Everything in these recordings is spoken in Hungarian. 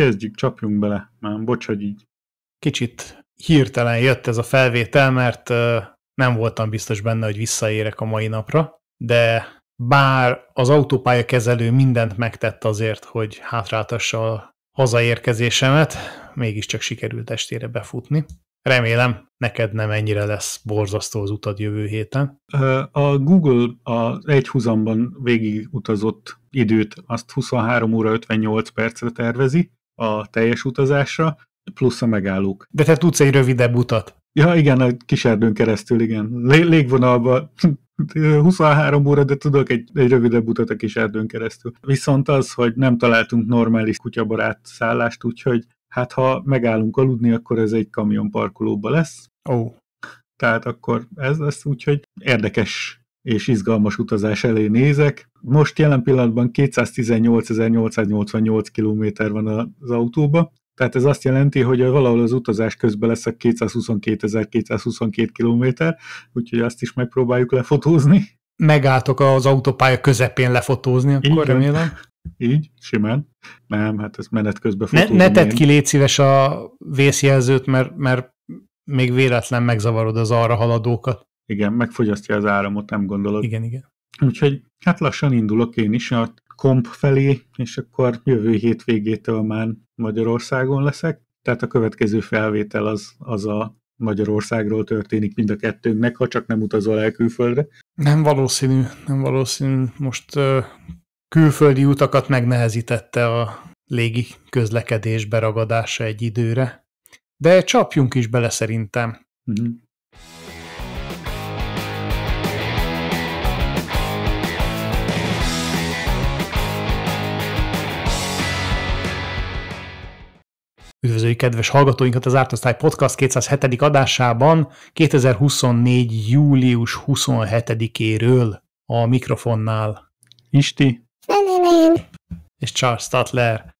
Kezdjük, csapjunk bele, már bocs, hogy így. Kicsit hirtelen jött ez a felvétel, mert nem voltam biztos benne, hogy visszaérek a mai napra, de bár az autópálya kezelő mindent megtett azért, hogy hátráltassa a hazaérkezésemet, mégiscsak sikerült estére befutni. Remélem, neked nem ennyire lesz borzasztó az utad jövő héten. A Google az egyhuzamban végig utazott időt, azt 23 óra 58 percre tervezi, a teljes utazásra, plusz a megállók. De te tudsz egy rövidebb utat. Ja, igen, a kis erdőn keresztül, igen. légvonalba 23 óra, de tudok egy, egy rövidebb utat a kis erdőn keresztül. Viszont az, hogy nem találtunk normális kutyabarát szállást, úgyhogy hát ha megállunk aludni, akkor ez egy kamionparkolóba lesz. Ó. Oh. Tehát akkor ez lesz, úgyhogy érdekes és izgalmas utazás elé nézek. Most jelen pillanatban 218.888 km van az autóba, tehát ez azt jelenti, hogy valahol az utazás közben leszek 222.222 km, úgyhogy azt is megpróbáljuk lefotózni. Megálltok az autópálya közepén lefotózni, akkor Így remélem. Így, simán. Nem, hát ez menet közben fotózom Ne, ne tedd ki, légy szíves a vészjelzőt, mert, mert még véletlen megzavarod az arra haladókat. Igen, megfogyasztja az áramot, nem gondolod. Igen, igen. Úgyhogy hát lassan indulok én is a komp felé, és akkor jövő hétvégétől már Magyarországon leszek. Tehát a következő felvétel az, az a Magyarországról történik mind a kettőnknek, ha csak nem utazol el külföldre. Nem valószínű, nem valószínű. Most külföldi utakat megnehezítette a légi közlekedés beragadása egy időre. De csapjunk is bele szerintem. Uh-huh. Üdvözöljük kedves hallgatóinkat az Ártosztály Podcast 207. adásában 2024. július 27-éről a mikrofonnál. Isti. És Charles Tatler.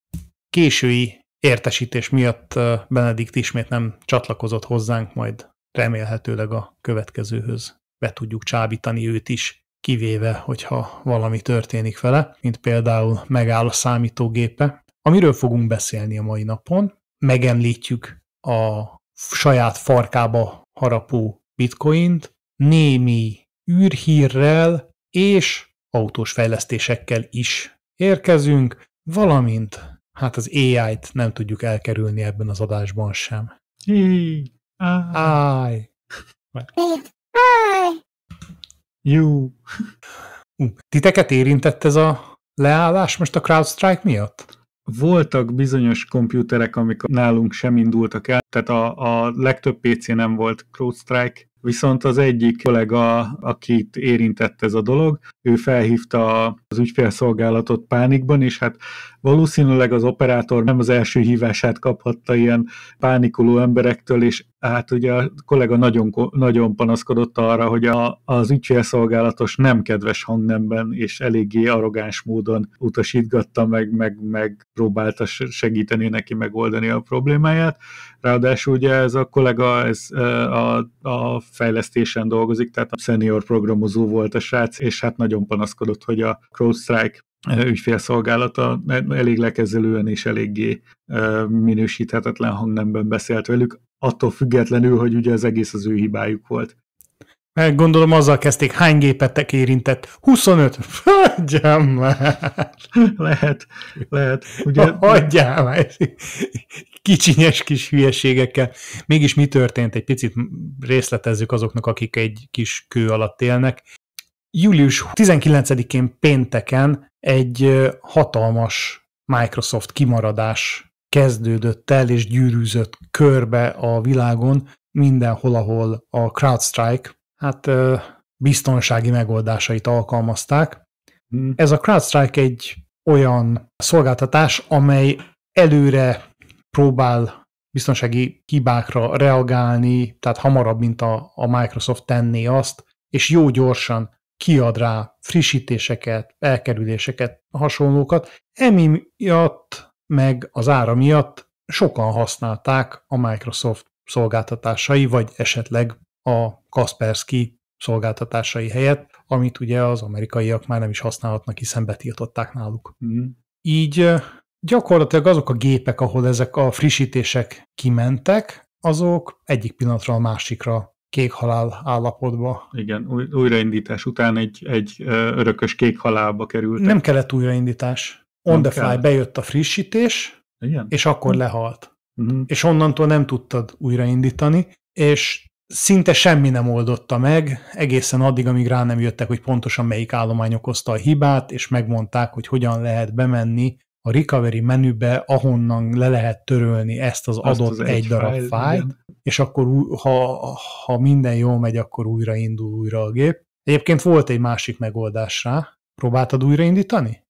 Késői értesítés miatt Benedikt ismét nem csatlakozott hozzánk, majd remélhetőleg a következőhöz be tudjuk csábítani őt is kivéve, hogyha valami történik vele, mint például megáll a számítógépe, amiről fogunk beszélni a mai napon megemlítjük a saját farkába harapó bitcoint, némi űrhírrel és autós fejlesztésekkel is érkezünk, valamint hát az AI-t nem tudjuk elkerülni ebben az adásban sem. Hi, áj. Jó. Titeket érintett ez a leállás most a CrowdStrike miatt? voltak bizonyos komputerek, amik nálunk sem indultak el, tehát a, a legtöbb PC nem volt CrowdStrike, viszont az egyik kollega, akit érintett ez a dolog, ő felhívta az ügyfélszolgálatot pánikban, és hát valószínűleg az operátor nem az első hívását kaphatta ilyen pánikoló emberektől, és Hát ugye a kollega nagyon, nagyon panaszkodott arra, hogy a, az ügyfélszolgálatos nem kedves hangnemben és eléggé arrogáns módon utasítgatta meg, meg, meg próbálta segíteni neki megoldani a problémáját. Ráadásul ugye ez a kollega ez a, a fejlesztésen dolgozik, tehát a senior programozó volt a srác, és hát nagyon panaszkodott, hogy a CrowdStrike ügyfélszolgálata elég lekezelően és eléggé minősíthetetlen hangnemben beszélt velük, attól függetlenül, hogy ugye az egész az ő hibájuk volt. Meg gondolom azzal kezdték, hány gépetek érintett? 25! Hagyjál Lehet, lehet. Ugye? Hagyjál már! Kicsinyes kis hülyeségekkel. Mégis mi történt? Egy picit részletezzük azoknak, akik egy kis kő alatt élnek. Július 19-én pénteken egy hatalmas Microsoft kimaradás kezdődött el és gyűrűzött körbe a világon, mindenhol, ahol a CrowdStrike hát biztonsági megoldásait alkalmazták. Hmm. Ez a CrowdStrike egy olyan szolgáltatás, amely előre próbál biztonsági hibákra reagálni, tehát hamarabb, mint a, a Microsoft tenné azt, és jó gyorsan kiad rá frissítéseket, elkerüléseket, hasonlókat. Emiatt meg az ára miatt sokan használták a Microsoft szolgáltatásai, vagy esetleg a Kaspersky szolgáltatásai helyett, amit ugye az amerikaiak már nem is használhatnak, hiszen betiltották náluk. Mm. Így gyakorlatilag azok a gépek, ahol ezek a frissítések kimentek, azok egyik pillanatra a másikra kékhalál állapotba. Igen, újraindítás után egy, egy örökös kékhalálba került. Nem kellett újraindítás on the fly bejött a frissítés, Igen? és akkor mhm. lehalt. Uh-huh. És onnantól nem tudtad újraindítani, és szinte semmi nem oldotta meg, egészen addig, amíg rá nem jöttek, hogy pontosan melyik állomány okozta a hibát, és megmondták, hogy hogyan lehet bemenni a recovery menübe, ahonnan le lehet törölni ezt az Azt adott az egy, egy darab fájl, fájlt, és akkor ha, ha minden jól megy, akkor újraindul újra a gép. Egyébként volt egy másik megoldás rá. Próbáltad újraindítani?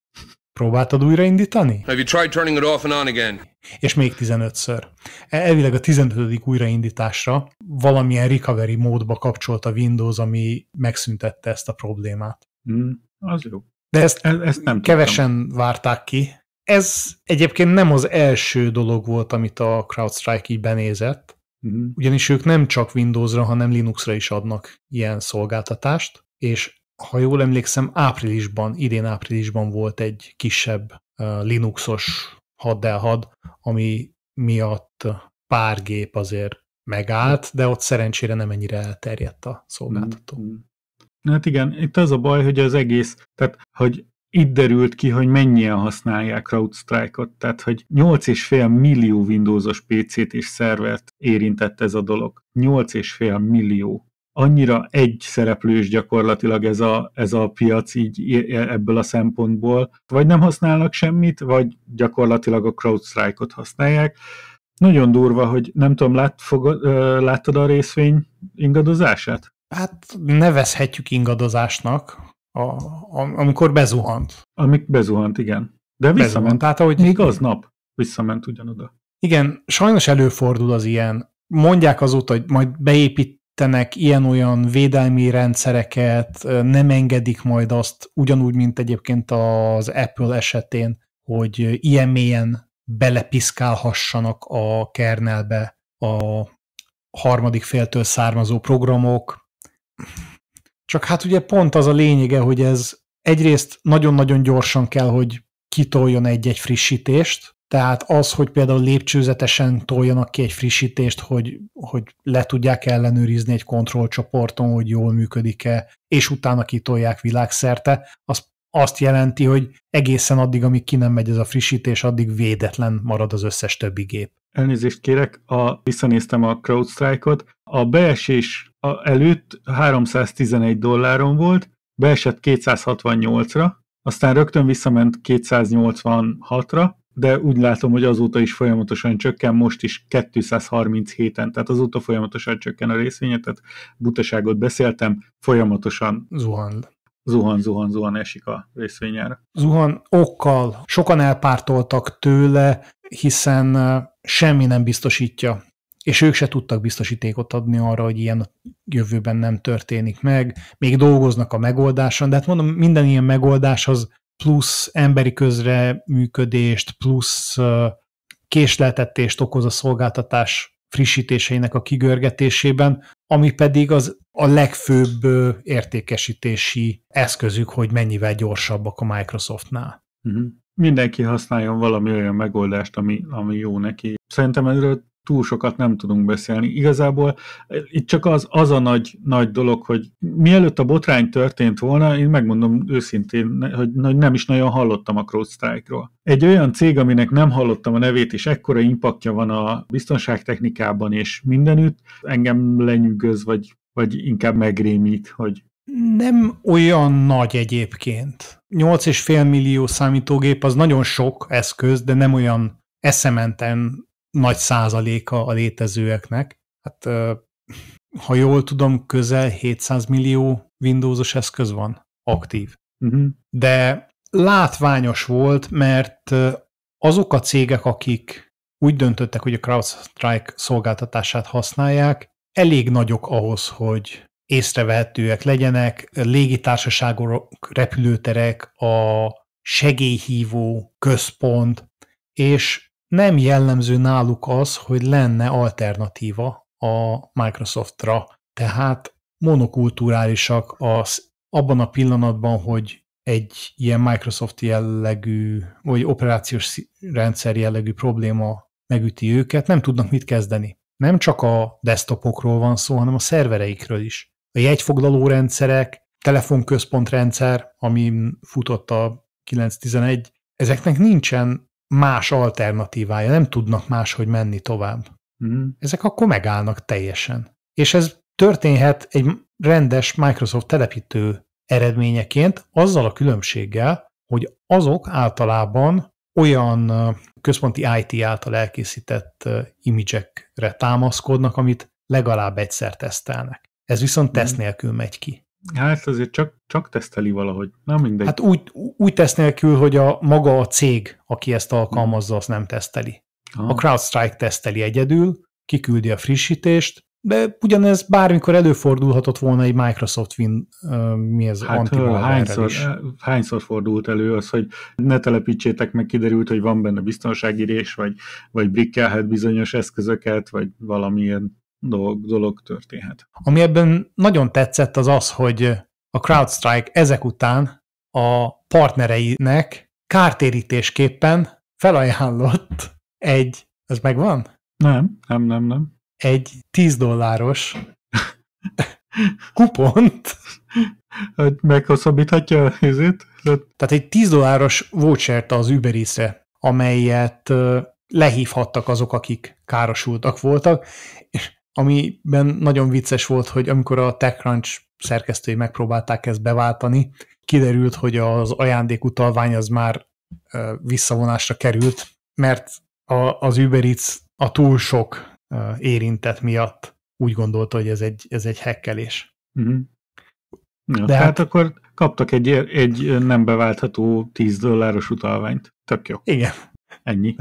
Próbáltad újraindítani? Have you tried turning it off and on again? És még 15-ször. E, elvileg a 15. újraindításra valamilyen recovery módba kapcsolt a Windows, ami megszüntette ezt a problémát. Hmm, az jó. De ezt, e- ezt nem kevesen tudtam. várták ki. Ez egyébként nem az első dolog volt, amit a CrowdStrike így benézett, hmm. ugyanis ők nem csak Windowsra, hanem Linuxra is adnak ilyen szolgáltatást, és ha jól emlékszem, áprilisban, idén áprilisban volt egy kisebb Linuxos haddelhad, ami miatt pár gép azért megállt, de ott szerencsére nem ennyire elterjedt a szolgáltató. Mm, mm. Hát igen, itt az a baj, hogy az egész, tehát hogy itt derült ki, hogy mennyien használják CrowdStrike-ot, tehát hogy 8,5 millió Windowsos PC-t és szervert érintett ez a dolog. 8,5 millió annyira egy szereplős gyakorlatilag ez a, ez a piac így ebből a szempontból, vagy nem használnak semmit, vagy gyakorlatilag a CrowdStrike-ot használják. Nagyon durva, hogy nem tudom, lát, fog, láttad a részvény ingadozását? Hát nevezhetjük ingadozásnak, a, a, amikor bezuhant. Amik bezuhant, igen. De visszament. tehát ahogy... Még az nap visszament ugyanoda. Igen, sajnos előfordul az ilyen. Mondják azóta, hogy majd beépít építenek ilyen-olyan védelmi rendszereket, nem engedik majd azt, ugyanúgy, mint egyébként az Apple esetén, hogy ilyen mélyen belepiszkálhassanak a kernelbe a harmadik féltől származó programok. Csak hát ugye pont az a lényege, hogy ez egyrészt nagyon-nagyon gyorsan kell, hogy kitoljon egy-egy frissítést, tehát az, hogy például lépcsőzetesen toljanak ki egy frissítést, hogy, hogy le tudják ellenőrizni egy kontrollcsoporton, hogy jól működik-e, és utána kitolják világszerte, az azt jelenti, hogy egészen addig, amíg ki nem megy ez a frissítés, addig védetlen marad az összes többi gép. Elnézést kérek, a, visszanéztem a CrowdStrike-ot. A beesés előtt 311 dolláron volt, beesett 268-ra, aztán rögtön visszament 286-ra, de úgy látom, hogy azóta is folyamatosan csökken, most is 237-en, tehát azóta folyamatosan csökken a részvénye, tehát butaságot beszéltem, folyamatosan zuhan. Zuhan, zuhan, zuhan esik a részvényára. Zuhan okkal. Sokan elpártoltak tőle, hiszen semmi nem biztosítja és ők se tudtak biztosítékot adni arra, hogy ilyen jövőben nem történik meg. Még dolgoznak a megoldáson, de hát mondom, minden ilyen megoldás az plusz emberi közre működést, plusz késletetést okoz a szolgáltatás frissítéseinek a kigörgetésében, ami pedig az a legfőbb értékesítési eszközük, hogy mennyivel gyorsabbak a Microsoftnál. Mhm. Mindenki használjon valami olyan megoldást, ami, ami jó neki. Szerintem erről túl sokat nem tudunk beszélni. Igazából eh, itt csak az, az a nagy, nagy dolog, hogy mielőtt a botrány történt volna, én megmondom őszintén, hogy nem is nagyon hallottam a CrowdStrike-ról. Egy olyan cég, aminek nem hallottam a nevét, és ekkora impaktja van a biztonságtechnikában és mindenütt, engem lenyűgöz, vagy, vagy inkább megrémít, hogy nem olyan nagy egyébként. 8,5 millió számítógép az nagyon sok eszköz, de nem olyan eszementen nagy százaléka a létezőeknek. Hát ha jól tudom, közel 700 millió Windowsos eszköz van aktív. Uh-huh. De látványos volt, mert azok a cégek, akik úgy döntöttek, hogy a CrowdStrike szolgáltatását használják, elég nagyok ahhoz, hogy észrevehetőek legyenek, légitársaságok, repülőterek, a segélyhívó központ, és nem jellemző náluk az, hogy lenne alternatíva a Microsoftra. Tehát monokulturálisak az abban a pillanatban, hogy egy ilyen Microsoft jellegű, vagy operációs rendszer jellegű probléma megüti őket, nem tudnak mit kezdeni. Nem csak a desktopokról van szó, hanem a szervereikről is. A jegyfoglaló rendszerek, telefonközpontrendszer, ami futott a 911, ezeknek nincsen más alternatívája, nem tudnak máshogy menni tovább. Mm. Ezek akkor megállnak teljesen. És ez történhet egy rendes Microsoft telepítő eredményeként, azzal a különbséggel, hogy azok általában olyan központi IT által elkészített imidzsekre támaszkodnak, amit legalább egyszer tesztelnek. Ez viszont hmm. teszt nélkül megy ki. Hát azért csak, csak teszteli valahogy. Na mindegy. Hát úgy, úgy tesz nélkül, hogy a maga a cég, aki ezt alkalmazza, azt nem teszteli. Aha. A CrowdStrike teszteli egyedül, kiküldi a frissítést, de ugyanez bármikor előfordulhatott volna egy Microsoft Win, mi ez, hát, hányszor, hányszor fordult elő az, hogy ne telepítsétek, meg kiderült, hogy van benne biztonságirés, vagy, vagy brickelhet bizonyos eszközöket, vagy valamilyen dolog, dolog történhet. Ami ebben nagyon tetszett az az, hogy a CrowdStrike ezek után a partnereinek kártérítésképpen felajánlott egy, ez megvan? Nem, nem, nem, nem. Egy 10 dolláros kupont. Hogy hát meghosszabbíthatja a helyzét? Tehát egy 10 dolláros vouchert az Uber amelyet lehívhattak azok, akik károsultak voltak, és amiben nagyon vicces volt, hogy amikor a TechCrunch szerkesztői megpróbálták ezt beváltani, kiderült, hogy az ajándékutalvány az már visszavonásra került, mert a, az Uber Eats a túl sok érintett miatt úgy gondolta, hogy ez egy, ez egy hekkelés. Mm-hmm. Ja, De hát akkor kaptak egy, egy nem beváltható 10 dolláros utalványt. Tök jó. Igen. Ennyi.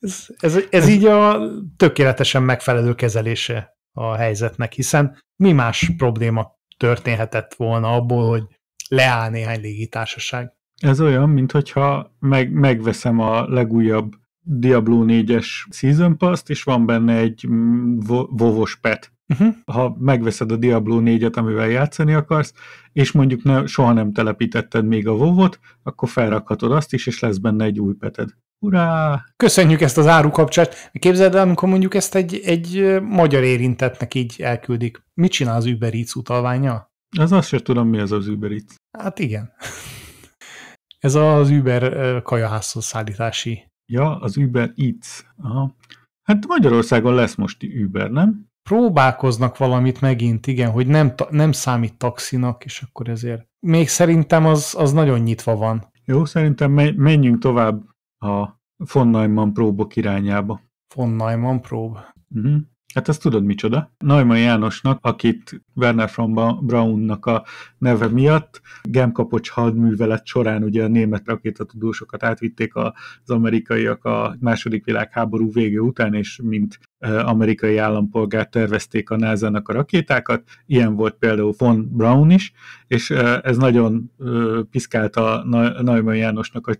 Ez, ez, ez így a tökéletesen megfelelő kezelése a helyzetnek, hiszen mi más probléma történhetett volna abból, hogy leáll néhány légitársaság. Ez olyan, mintha meg, megveszem a legújabb Diablo 4-es Season Pass-t, és van benne egy mm, vovos pet. Uh-huh. Ha megveszed a Diablo 4-et, amivel játszani akarsz, és mondjuk ne, soha nem telepítetted még a vovot, akkor felrakhatod azt is, és lesz benne egy új peted. Ura! Köszönjük ezt az árukapcsát. Képzeld el, amikor mondjuk ezt egy, egy magyar érintetnek így elküldik. Mit csinál az Uber Eats utalványa? Az azt sem tudom, mi az az Uber Eats. Hát igen. Ez az Uber kajaházhoz szállítási. Ja, az Uber Eats. Aha. Hát Magyarországon lesz most Uber, nem? Próbálkoznak valamit megint, igen, hogy nem, nem számít taxinak, és akkor ezért. Még szerintem az, az nagyon nyitva van. Jó, szerintem menjünk tovább a von Neumann próbok irányába. Von Neumann prób. Uh-huh. Hát ezt tudod micsoda? Neumann Jánosnak, akit Werner von Braunnak a neve miatt gemkapocs hadművelet során ugye a német rakétatudósokat átvitték az amerikaiak a második világháború vége után, és mint amerikai állampolgár tervezték a NASA-nak a rakétákat, ilyen volt például von Braun is, és ez nagyon piszkálta Neumann Jánosnak a,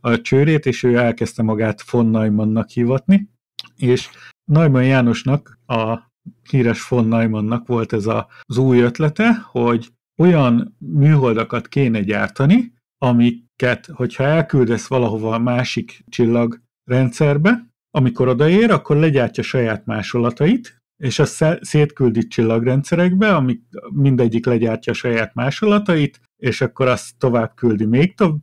a csőrét, és ő elkezdte magát von Neumannnak hivatni, és Neumann Jánosnak, a híres von Neumannnak volt ez a, az új ötlete, hogy olyan műholdakat kéne gyártani, amiket, hogyha elküldesz valahova a másik csillagrendszerbe. Amikor odaér, akkor legyártja saját másolatait, és azt szétküldi csillagrendszerekbe, amik mindegyik legyártja saját másolatait, és akkor azt tovább küldi még több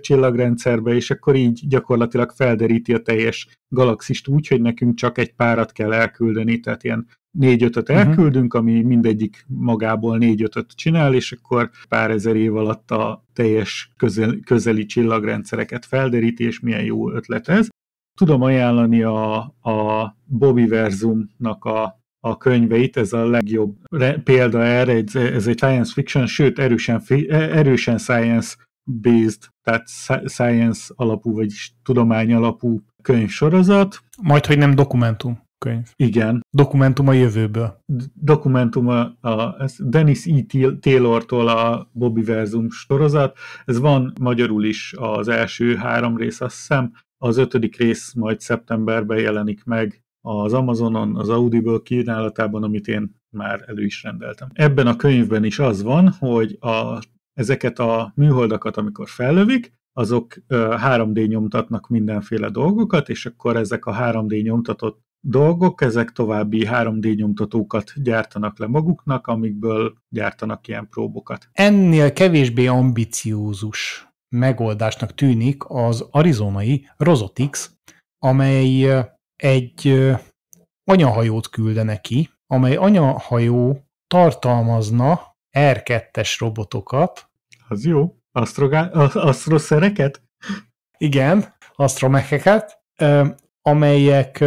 csillagrendszerbe, és akkor így gyakorlatilag felderíti a teljes galaxist úgy, hogy nekünk csak egy párat kell elküldeni, tehát ilyen négy-ötöt mhm. elküldünk, ami mindegyik magából négy-ötöt csinál, és akkor pár ezer év alatt a teljes közel, közeli csillagrendszereket felderíti, és milyen jó ötlet ez tudom ajánlani a, a Bobby Verzumnak a, a könyveit, ez a legjobb példa erre, ez, ez egy science fiction, sőt erősen, e, erősen science-based, tehát science alapú, vagy tudomány alapú könyvsorozat. Majd, hogy nem dokumentum könyv. Igen. Dokumentum a jövőből. D dokumentum a, a Dennis E. Taylor-tól a Bobby Verzum sorozat. Ez van magyarul is az első három rész, azt hiszem. Az ötödik rész majd szeptemberben jelenik meg az Amazonon, az Audible kínálatában, amit én már elő is rendeltem. Ebben a könyvben is az van, hogy a, ezeket a műholdakat, amikor fellövik, azok 3D nyomtatnak mindenféle dolgokat, és akkor ezek a 3D nyomtatott dolgok, ezek további 3D nyomtatókat gyártanak le maguknak, amikből gyártanak ilyen próbokat. Ennél kevésbé ambiciózus megoldásnak tűnik az arizonai Rosotix, amely egy anyahajót küldene ki, amely anyahajó tartalmazna R2-es robotokat. Az jó. asztroszereket? Igen, asztromekeket, amelyek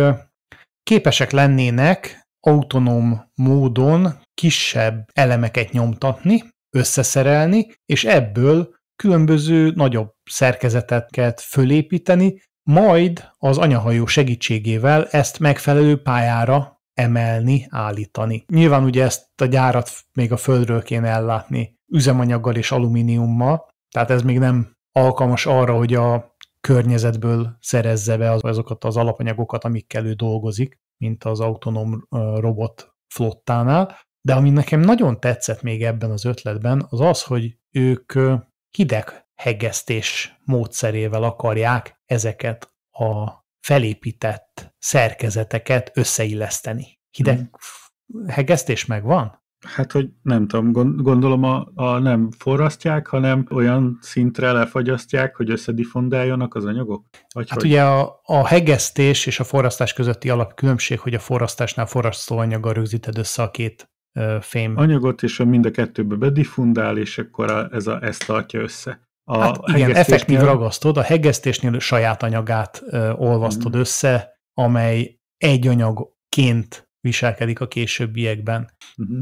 képesek lennének autonóm módon kisebb elemeket nyomtatni, összeszerelni, és ebből különböző nagyobb szerkezeteket fölépíteni, majd az anyahajó segítségével ezt megfelelő pályára emelni, állítani. Nyilván ugye ezt a gyárat még a földről kéne ellátni üzemanyaggal és alumíniummal, tehát ez még nem alkalmas arra, hogy a környezetből szerezze be azokat az alapanyagokat, amikkel ő dolgozik, mint az autonóm robot flottánál. De ami nekem nagyon tetszett még ebben az ötletben, az az, hogy ők hideg hegesztés módszerével akarják ezeket a felépített szerkezeteket összeilleszteni. Hideg hmm. hegesztés megvan? Hát, hogy nem tudom, gondolom a, a nem forrasztják, hanem olyan szintre lefagyasztják, hogy összedifondáljanak az anyagok? Vagy hát hogy? ugye a, a hegesztés és a forrasztás közötti alapkülönbség, hogy a forrasztásnál forrasztóanyaggal rögzíted össze a két fém. Anyagot, és mind a kettőbe bedifundál, és akkor ez a, ezt tartja össze. A hát igen, hegesztésnél... effektív ragasztod, a hegesztésnél saját anyagát ö, olvasztod mm. össze, amely egy anyagként viselkedik a későbbiekben. Mm-hmm.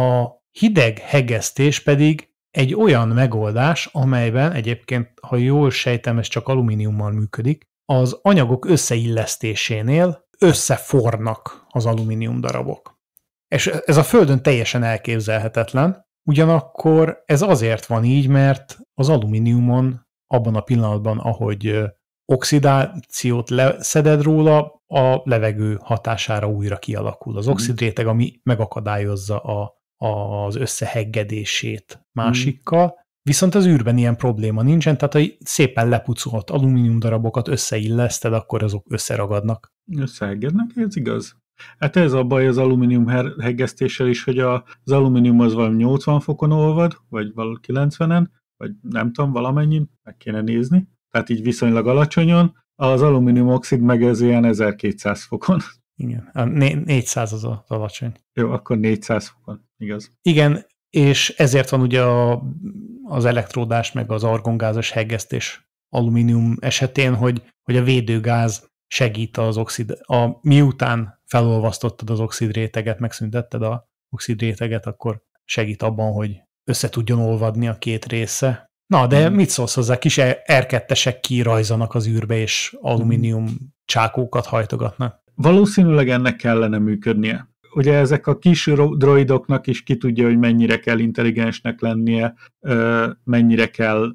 A hideg hegesztés pedig egy olyan megoldás, amelyben egyébként, ha jól sejtem, ez csak alumíniummal működik, az anyagok összeillesztésénél összefornak az alumínium darabok. És ez a Földön teljesen elképzelhetetlen, ugyanakkor ez azért van így, mert az alumíniumon abban a pillanatban, ahogy oxidációt leszeded róla, a levegő hatására újra kialakul az mhm. oxidréteg, ami megakadályozza a, a, az összeheggedését másikkal, viszont az űrben ilyen probléma nincsen, tehát ha szépen lepucolt alumínium darabokat összeilleszted, akkor azok összeragadnak. Összeegednek, ez igaz. Hát ez a baj az alumínium hegesztéssel is, hogy az alumínium az valami 80 fokon olvad, vagy valami 90-en, vagy nem tudom, valamennyin, meg kéne nézni. Tehát így viszonylag alacsonyon. Az alumínium oxid meg ez ilyen 1200 fokon. Igen, a 400 az az alacsony. Jó, akkor 400 fokon, igaz. Igen, és ezért van ugye a, az elektródás meg az argongázos hegesztés alumínium esetén, hogy, hogy a védőgáz segít az oxid, a miután felolvasztottad az réteget, megszüntetted a réteget, akkor segít abban, hogy össze tudjon olvadni a két része. Na, de hmm. mit szólsz hozzá? Kis erkettesek kirajzanak az űrbe, és alumínium hmm. csákókat hajtogatnak. Valószínűleg ennek kellene működnie. Ugye ezek a kis droidoknak is ki tudja, hogy mennyire kell intelligensnek lennie, mennyire kell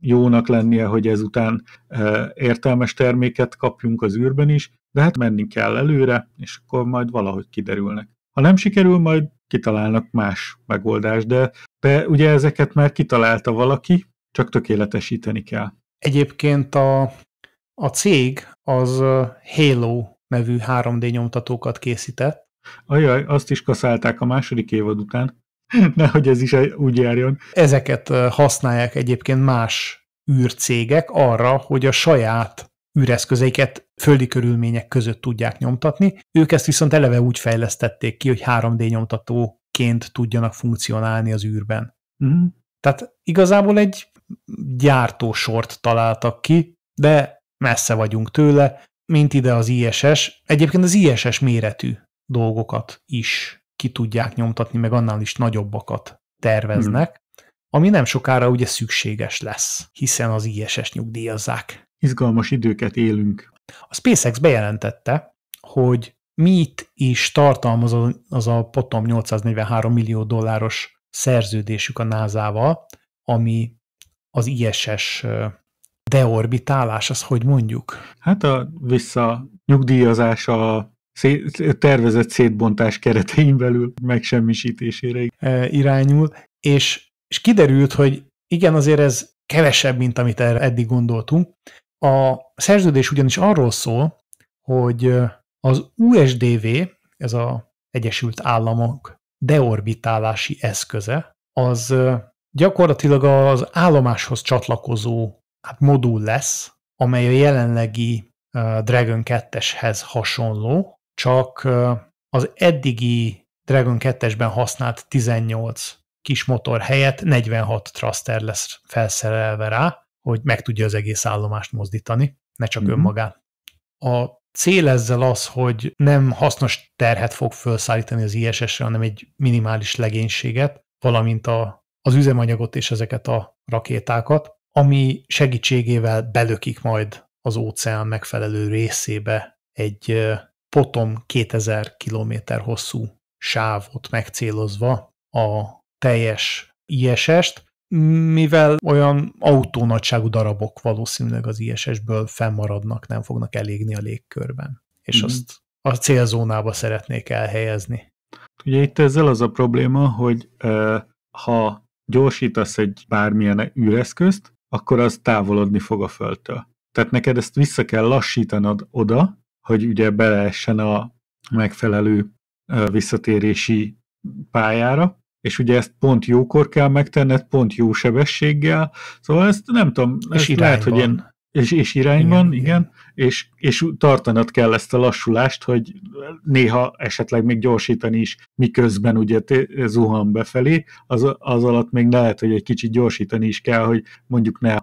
jónak lennie, hogy ezután értelmes terméket kapjunk az űrben is, de hát menni kell előre, és akkor majd valahogy kiderülnek. Ha nem sikerül, majd kitalálnak más megoldást, de, de ugye ezeket már kitalálta valaki, csak tökéletesíteni kell. Egyébként a, a cég az Halo nevű 3D nyomtatókat készített. Ajaj, azt is kaszálták a második évad után. Nehogy ez is úgy járjon. Ezeket használják egyébként más űrcégek arra, hogy a saját űreszközeiket földi körülmények között tudják nyomtatni. Ők ezt viszont eleve úgy fejlesztették ki, hogy 3D nyomtatóként tudjanak funkcionálni az űrben. Mm. Tehát igazából egy gyártósort találtak ki, de messze vagyunk tőle, mint ide az ISS. Egyébként az ISS méretű dolgokat is ki tudják nyomtatni, meg annál is nagyobbakat terveznek, hmm. ami nem sokára ugye szükséges lesz, hiszen az ISS nyugdíjazzák izgalmas időket élünk. A SpaceX bejelentette, hogy mit is tartalmaz az a potom 843 millió dolláros szerződésük a NASA-val, ami az ISS deorbitálás, az hogy mondjuk? Hát a vissza nyugdíjazás a tervezett szétbontás keretein belül megsemmisítésére irányul, és, és kiderült, hogy igen, azért ez kevesebb, mint amit erre eddig gondoltunk, a szerződés ugyanis arról szól, hogy az USDV, ez az Egyesült Államok deorbitálási eszköze, az gyakorlatilag az állomáshoz csatlakozó hát modul lesz, amely a jelenlegi Dragon 2-eshez hasonló, csak az eddigi Dragon 2-esben használt 18 kis motor helyett 46 thruster lesz felszerelve rá, hogy meg tudja az egész állomást mozdítani, ne csak mm-hmm. önmagát. A cél ezzel az, hogy nem hasznos terhet fog felszállítani az ISS-re, hanem egy minimális legénységet, valamint a, az üzemanyagot és ezeket a rakétákat, ami segítségével belökik majd az óceán megfelelő részébe egy potom 2000 km hosszú sávot megcélozva a teljes ISS-t, mivel olyan autónagyságú darabok valószínűleg az ISS-ből fennmaradnak, nem fognak elégni a légkörben, és mm. azt a célzónába szeretnék elhelyezni. Ugye itt ezzel az a probléma, hogy e, ha gyorsítasz egy bármilyen űreszközt, akkor az távolodni fog a Földtől. Tehát neked ezt vissza kell lassítanod oda, hogy ugye beleessen a megfelelő visszatérési pályára, és ugye ezt pont jókor kell megtenned, pont jó sebességgel, szóval ezt nem tudom, és ezt lehet, hogy én... És, és irányban, igen, igen. igen. És, és tartanod kell ezt a lassulást, hogy néha esetleg még gyorsítani is, miközben ugye zuhan befelé, az, az alatt még lehet, hogy egy kicsit gyorsítani is kell, hogy mondjuk ne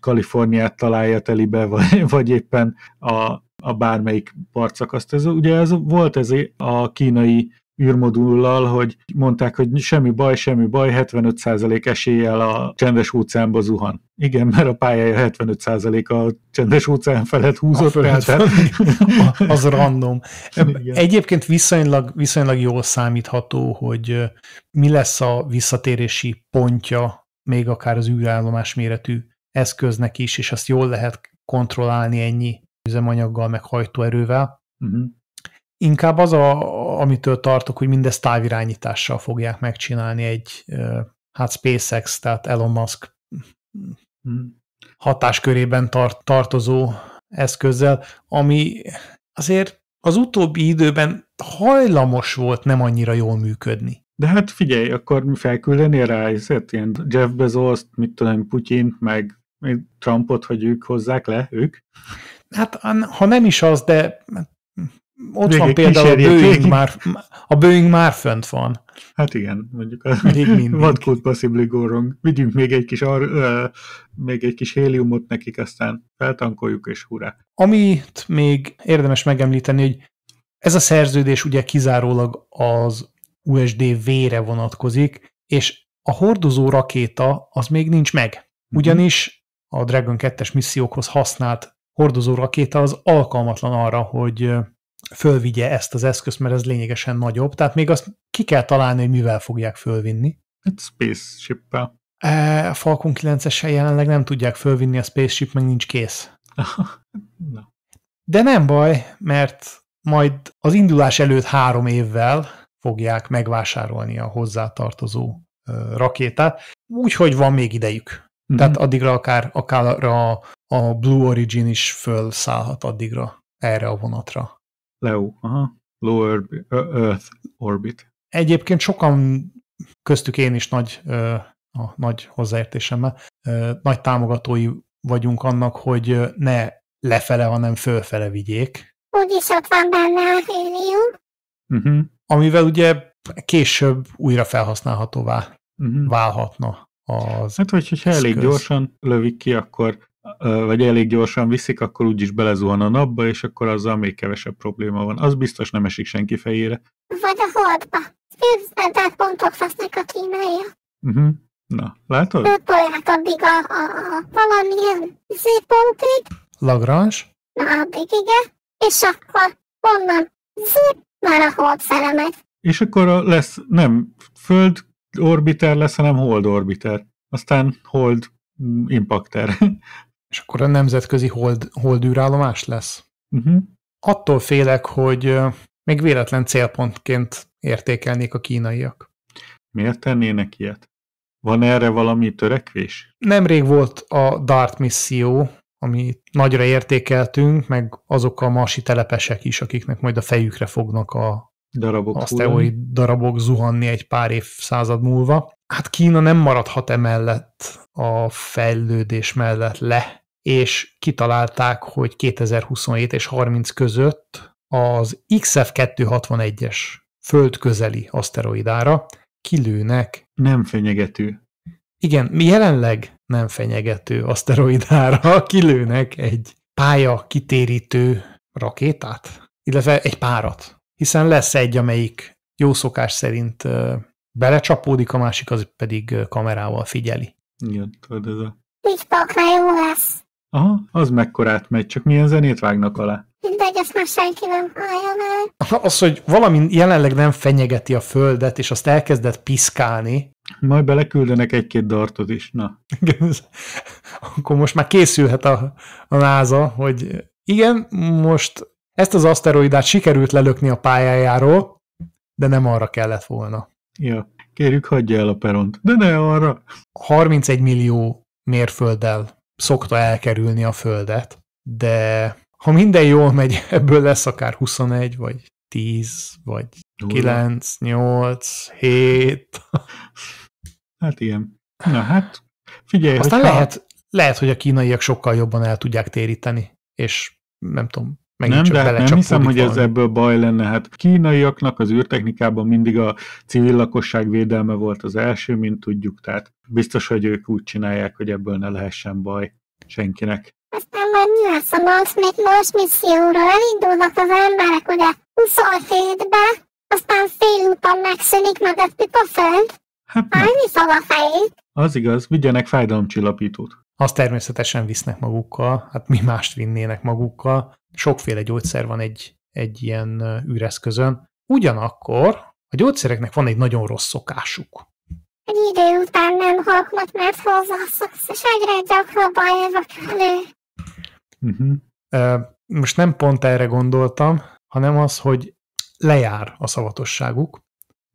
Kaliforniát találja telibe, vagy, vagy éppen a, a bármelyik partszakaszt. Ez, ugye ez volt ez a kínai űrmodullal, hogy mondták, hogy semmi baj, semmi baj, 75% eséllyel a csendes óceánba zuhan. Igen, mert a pályája 75% a csendes óceán felett húzott. A felett, tehát... az random. Igen. Egyébként viszonylag, viszonylag jól számítható, hogy mi lesz a visszatérési pontja még akár az űrállomás méretű eszköznek is, és azt jól lehet kontrollálni ennyi üzemanyaggal, meg hajtóerővel. Uh-huh. Inkább az a amitől tartok, hogy mindezt távirányítással fogják megcsinálni egy, hát SpaceX, tehát Elon Musk hatáskörében tart, tartozó eszközzel, ami azért az utóbbi időben hajlamos volt nem annyira jól működni. De hát figyelj, akkor mi felküldenél rá, ezért ilyen Jeff bezos mit tudom, Putyint, meg Trumpot, hogy ők hozzák le, ők? Hát ha nem is az, de ott Végig van például a Boeing, már, a Boeing már fönt van. Hát igen, mondjuk a what could possibly go wrong. Vigyünk még egy kis, ar, uh, még egy kis héliumot nekik, aztán feltankoljuk, és hurrá. Amit még érdemes megemlíteni, hogy ez a szerződés ugye kizárólag az USDV-re vonatkozik, és a hordozó rakéta az még nincs meg. Mhm. Ugyanis a Dragon 2-es missziókhoz használt hordozó rakéta az alkalmatlan arra, hogy fölvigye ezt az eszközt, mert ez lényegesen nagyobb, tehát még azt ki kell találni, hogy mivel fogják fölvinni. Egy spaceship-pel. E, a Falcon 9 es jelenleg nem tudják fölvinni a spaceship, meg nincs kész. De nem baj, mert majd az indulás előtt három évvel fogják megvásárolni a hozzátartozó rakétát, úgyhogy van még idejük. Mm-hmm. Tehát addigra akár, akár a, a Blue Origin is fölszállhat addigra erre a vonatra. Leo, aha. Low Earth Orbit. Egyébként sokan, köztük én is nagy, a nagy hozzáértésemmel, nagy támogatói vagyunk annak, hogy ne lefele, hanem fölfele vigyék. Úgyis ott van benne a hélium. Uh-huh. Amivel ugye később újra felhasználhatóvá uh-huh. válhatna az Hát, hogyha elég gyorsan lövik ki, akkor vagy elég gyorsan viszik, akkor úgyis belezuhan a napba, és akkor azzal még kevesebb probléma van. Az biztos nem esik senki fejére. Vagy a holdba. tehát pontok fesznek a kínaiak. Uh-huh. Mhm. Na, látod? Ötolják addig a, a, a valamilyen z-pontig. Lagrange? Na, addig igen. És akkor onnan zip már a hold felemet. És akkor a lesz, nem föld orbiter lesz, hanem hold orbiter. Aztán hold mm, impacter. És akkor a nemzetközi hold, holdűrállomás lesz. Uh-huh. Attól félek, hogy még véletlen célpontként értékelnék a kínaiak. Miért tennének ilyet? Van erre valami törekvés? Nemrég volt a DART misszió, ami nagyra értékeltünk, meg azok a masi telepesek is, akiknek majd a fejükre fognak a darabok a darabok zuhanni egy pár évszázad múlva hát Kína nem maradhat emellett a fejlődés mellett le, és kitalálták, hogy 2027 és 30 között az XF-261-es földközeli aszteroidára kilőnek. Nem fenyegető. Igen, mi jelenleg nem fenyegető aszteroidára kilőnek egy pálya kitérítő rakétát, illetve egy párat. Hiszen lesz egy, amelyik jó szokás szerint belecsapódik, a másik az pedig kamerával figyeli. Igen, tudod, ez a... TikTok, jó lesz. Aha, az mekkorát megy, csak milyen zenét vágnak alá. Mindegy, ezt már senki nem hallja el. Az, hogy valami jelenleg nem fenyegeti a földet, és azt elkezdett piszkálni. Majd beleküldenek egy-két dartot is, na. Akkor most már készülhet a, a NASA, hogy igen, most ezt az aszteroidát sikerült lelökni a pályájáról, de nem arra kellett volna. Ja, kérjük, hagyja el a peront. De ne arra! 31 millió mérfölddel szokta elkerülni a földet, de ha minden jól megy, ebből lesz akár 21, vagy 10, vagy 9, 8, 7. Hát ilyen. Na hát, figyelj. Aztán lehet, lehet, hogy a kínaiak sokkal jobban el tudják téríteni, és nem tudom, Megint nem, de hát nem hiszem, hogy ez ebből baj lenne. Hát kínaiaknak az űrtechnikában mindig a civil lakosság védelme volt az első, mint tudjuk, tehát biztos, hogy ők úgy csinálják, hogy ebből ne lehessen baj senkinek. Aztán majd mi lesz a Mars, még Mars misszióról? elindulnak az emberek, ugye 27-be, aztán fél után megszűnik meg a föld. Hát Állni fog a fejét? Az igaz, vigyenek fájdalomcsillapítót. Azt természetesen visznek magukkal, hát mi mást vinnének magukkal. Sokféle gyógyszer van egy, egy ilyen üreszközön. Ugyanakkor a gyógyszereknek van egy nagyon rossz szokásuk. Egy idő után nem halknak, mert hozzászoksz, és egyre gyakrabban jövök elő. Uh-huh. Most nem pont erre gondoltam, hanem az, hogy lejár a szavatosságuk,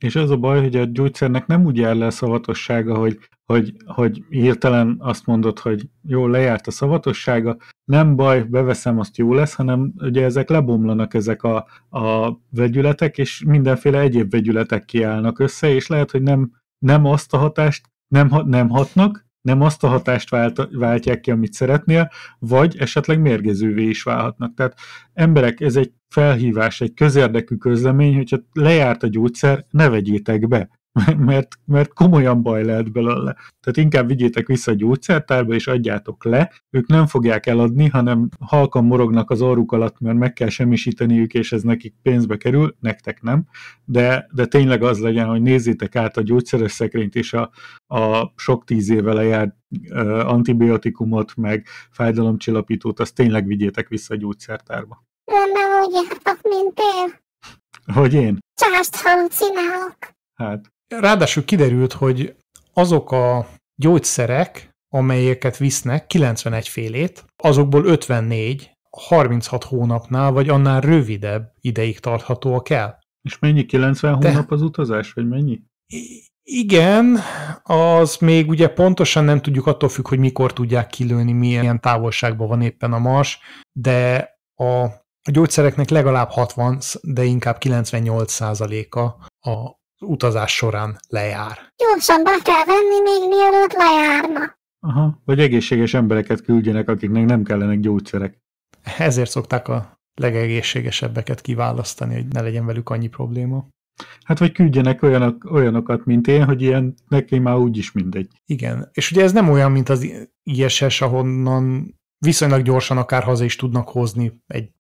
és az a baj, hogy a gyógyszernek nem úgy jár le a szavatossága, hogy, hogy, hogy hirtelen azt mondod, hogy jó, lejárt a szavatossága, nem baj, beveszem, azt jó lesz, hanem ugye ezek lebomlanak ezek a, a vegyületek, és mindenféle egyéb vegyületek kiállnak össze, és lehet, hogy nem, nem azt a hatást nem, nem hatnak, nem azt a hatást vált, váltják ki, amit szeretnél, vagy esetleg mérgezővé is válhatnak. Tehát emberek, ez egy felhívás, egy közérdekű közlemény, hogyha lejárt a gyógyszer, ne vegyétek be. mert, mert komolyan baj lehet belőle. Tehát inkább vigyétek vissza a gyógyszertárba, és adjátok le. Ők nem fogják eladni, hanem halkan morognak az orruk alatt, mert meg kell semmisíteniük, és ez nekik pénzbe kerül, nektek nem. De, de tényleg az legyen, hogy nézzétek át a gyógyszeres szekrényt, és a, a sok tíz éve lejárt antibiotikumot, meg fájdalomcsillapítót, azt tényleg vigyétek vissza a gyógyszertárba. Lenne, hogy jártok, mint én. Hogy én? Csást halucinálok. Hát. Ráadásul kiderült, hogy azok a gyógyszerek, amelyeket visznek, 91 félét, azokból 54 36 hónapnál, vagy annál rövidebb ideig tarthatóak el. És mennyi? 90 De... hónap az utazás, vagy mennyi? I- igen, az még ugye pontosan nem tudjuk, attól függ, hogy mikor tudják kilőni, milyen távolságban van éppen a mars, de a, a gyógyszereknek legalább 60, de inkább 98 százaléka a utazás során lejár. Gyorsan be kell venni, még mielőtt lejárna. Aha, vagy egészséges embereket küldjenek, akiknek nem kellenek gyógyszerek. Ezért szokták a legegészségesebbeket kiválasztani, hogy ne legyen velük annyi probléma. Hát, vagy küldjenek olyanok, olyanokat, mint én, hogy ilyen neki már úgyis mindegy. Igen, és ugye ez nem olyan, mint az ISS, ahonnan viszonylag gyorsan akár haza is tudnak hozni egy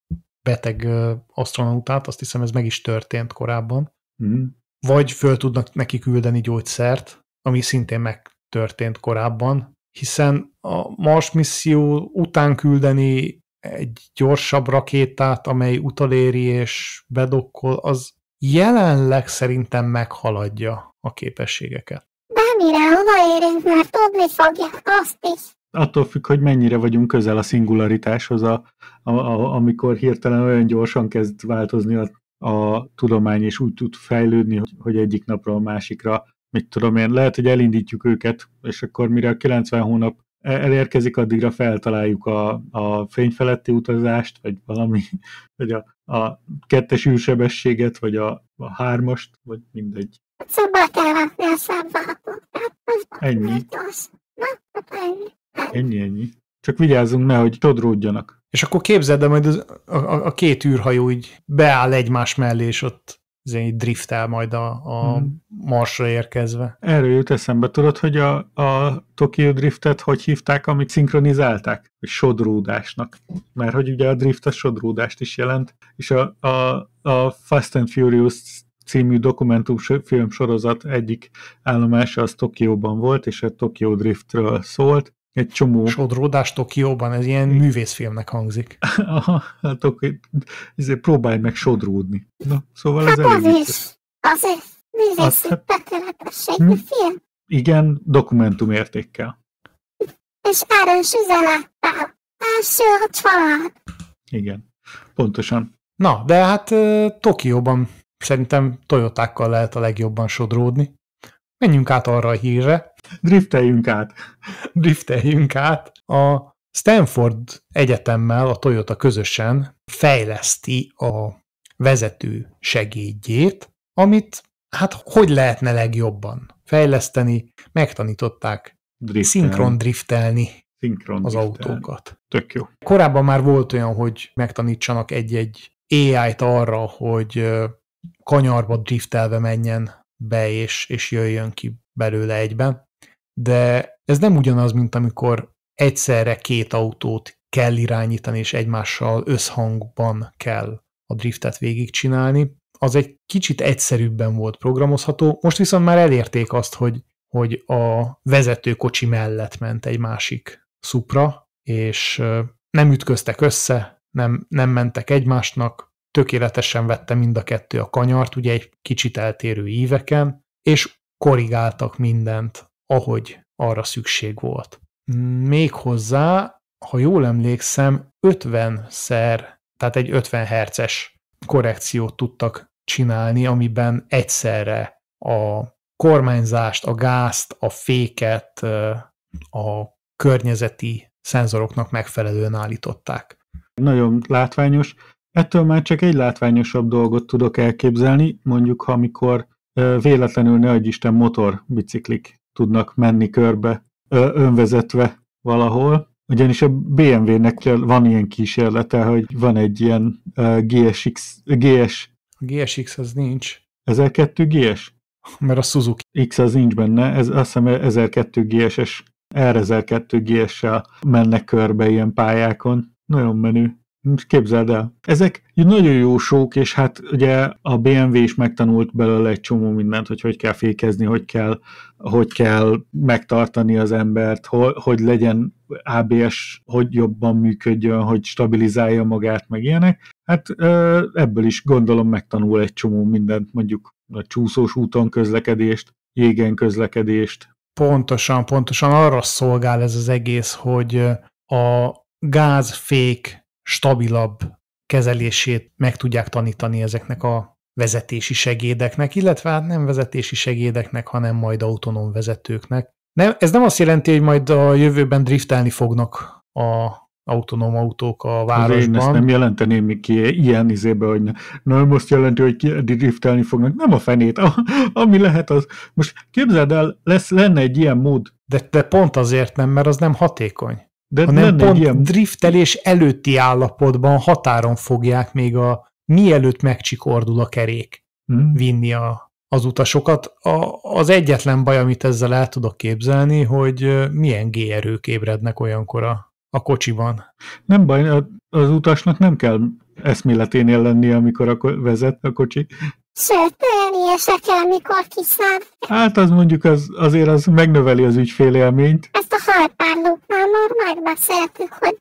beteg astronautát, azt hiszem ez meg is történt korábban. Mm vagy föl tudnak neki küldeni gyógyszert, ami szintén megtörtént korábban, hiszen a Mars misszió után küldeni egy gyorsabb rakétát, amely utaléri és bedokkol, az jelenleg szerintem meghaladja a képességeket. De hova érünk, mert tudni fogja azt is. Attól függ, hogy mennyire vagyunk közel a szingularitáshoz, a, a, a, amikor hirtelen olyan gyorsan kezd változni a a tudomány, és úgy tud fejlődni, hogy, hogy egyik napról a másikra, mit tudom én, lehet, hogy elindítjuk őket, és akkor mire a 90 hónap e-, elérkezik, addigra feltaláljuk a, a fényfeletti utazást, vagy valami, vagy a, a kettes űrsebességet, vagy a, a hármast, vagy mindegy. Hát, hát hát ennyi. Ennyi, ennyi. Csak vigyázzunk, hogy sodródjanak. És akkor képzeld de majd az, a, a, a két űrhajó így beáll egymás mellé, és ott így driftel majd a, a hmm. marsra érkezve. Erről jut eszembe, tudod, hogy a, a Tokyo Driftet hogy hívták, amit szinkronizálták? Sodródásnak. Mert hogy ugye a drift a sodródást is jelent, és a, a, a Fast and Furious című dokumentumfilm sorozat egyik állomása az Tokióban volt, és a Tokyo Driftről szólt, egy csomó... Sodródás Tokióban, ez ilyen művészfilmnek hangzik. Aha, hát oké, ezért próbálj meg sodródni. Na, szóval hát ez az elég is. Az is művészi hát, hát- hm? film. Igen, dokumentumértékkel. És erős üzenettel. Első a család. Igen, pontosan. Na, de hát Tokióban szerintem Toyotákkal lehet a legjobban sodródni. Menjünk át arra a hírre, Drifteljünk át. Drifteljünk át. A Stanford Egyetemmel a Toyota közösen fejleszti a vezető segédjét, amit hát hogy lehetne legjobban fejleszteni, megtanították driftelni. szinkron driftelni szinkron az driftelni. autókat. Tök jó. Korábban már volt olyan, hogy megtanítsanak egy-egy AI-t arra, hogy kanyarba driftelve menjen be és, és jöjjön ki belőle egyben de ez nem ugyanaz, mint amikor egyszerre két autót kell irányítani, és egymással összhangban kell a driftet végigcsinálni. Az egy kicsit egyszerűbben volt programozható, most viszont már elérték azt, hogy, hogy a vezetőkocsi mellett ment egy másik szupra, és nem ütköztek össze, nem, nem mentek egymásnak, tökéletesen vette mind a kettő a kanyart, ugye egy kicsit eltérő íveken, és korrigáltak mindent ahogy arra szükség volt. Méghozzá, ha jól emlékszem, 50-szer, tehát egy 50 herces korrekciót tudtak csinálni, amiben egyszerre a kormányzást, a gázt, a féket, a környezeti szenzoroknak megfelelően állították. Nagyon látványos. Ettől már csak egy látványosabb dolgot tudok elképzelni, mondjuk amikor véletlenül ne adj Isten motorbiciklik tudnak menni körbe önvezetve valahol, ugyanis a BMW-nek van ilyen kísérlete, hogy van egy ilyen GSX, GS... A GSX az nincs. 1002 GS? Mert a Suzuki. X az nincs benne, ez, azt hiszem 1002 GS-es, R1002 GS-sel mennek körbe ilyen pályákon. Nagyon menő. Képzeld el. Ezek nagyon jó sók, és hát ugye a BMW is megtanult belőle egy csomó mindent, hogy hogy kell fékezni, hogy kell, hogy kell megtartani az embert, hogy, hogy legyen ABS, hogy jobban működjön, hogy stabilizálja magát, meg ilyenek. Hát ebből is gondolom megtanul egy csomó mindent, mondjuk a csúszós úton közlekedést, jégen közlekedést. Pontosan, pontosan arra szolgál ez az egész, hogy a gázfék stabilabb kezelését meg tudják tanítani ezeknek a vezetési segédeknek, illetve hát nem vezetési segédeknek, hanem majd autonóm vezetőknek. Nem, ez nem azt jelenti, hogy majd a jövőben driftelni fognak a autonóm autók a városban. Én ezt nem jelenteném még ki ilyen izébe, hogy nem most jelenti, hogy driftelni fognak. Nem a fenét, a, ami lehet az. Most képzeld el, lesz, lenne egy ilyen mód. De, de pont azért nem, mert az nem hatékony. De hanem pont ilyen... driftelés előtti állapotban határon fogják még a mielőtt megcsikordul a kerék hmm. vinni a, az utasokat. A, az egyetlen baj, amit ezzel el tudok képzelni, hogy milyen G-erők ébrednek olyankor a, a kocsiban. Nem baj, az utasnak nem kell eszméleténél lenni, amikor a ko- vezet a kocsi. Sőt, ölnie se kell, mikor kiszáll. Hát az mondjuk az, azért az megnöveli az élményt. Ezt a halpárlóknál már megbeszéltük, hogy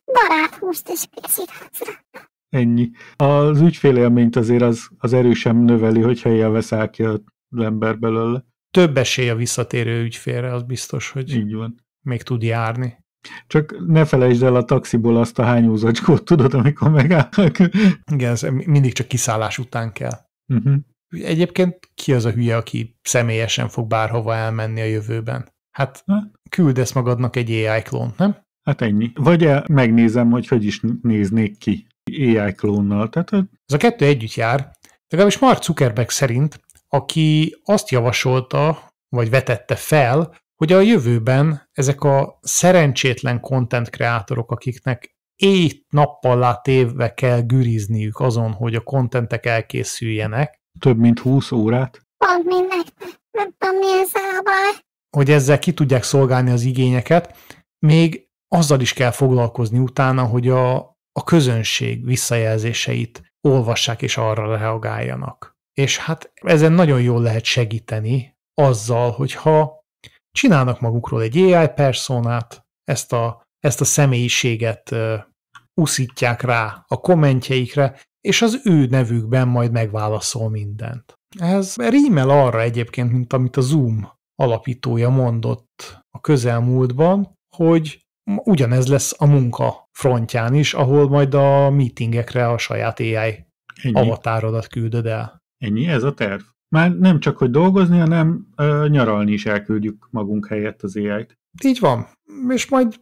húst is készíthetsz Ennyi. Az élményt azért az, az erősen növeli, hogyha élvesz áll ki az ember belőle. Több esély a visszatérő ügyfélre, az biztos, hogy Így van. még tud járni. Csak ne felejtsd el a taxiból azt a hányúzacskót, tudod, amikor megállnak. Igen, ez mindig csak kiszállás után kell. Uh-huh. Egyébként ki az a hülye, aki személyesen fog bárhova elmenni a jövőben? Hát, hát? küldesz magadnak egy AI klónt, nem? Hát ennyi. Vagy megnézem, hogy hogy is néznék ki AI klónnal. Tehát, hogy... Ez a kettő együtt jár. Legalábbis Mark Zuckerberg szerint, aki azt javasolta, vagy vetette fel, hogy a jövőben ezek a szerencsétlen content kreátorok, akiknek éjt nappal lát kell gürizniük azon, hogy a kontentek elkészüljenek, több mint 20 órát? Pont mindegy, Nem tudom, mi ezzel a baj. Hogy ezzel ki tudják szolgálni az igényeket, még azzal is kell foglalkozni utána, hogy a, a közönség visszajelzéseit olvassák és arra reagáljanak. És hát ezen nagyon jól lehet segíteni azzal, hogyha csinálnak magukról egy AI personát, ezt a, ezt a személyiséget uh, uszítják rá a kommentjeikre, és az ő nevükben majd megválaszol mindent. Ez rímel arra egyébként, mint amit a Zoom alapítója mondott a közelmúltban, hogy ugyanez lesz a munka frontján is, ahol majd a meetingekre a saját AI Ennyi. avatárodat küldöd el. Ennyi, ez a terv. Már nem csak, hogy dolgozni, hanem ö, nyaralni is elküldjük magunk helyett az AI-t. Így van. És majd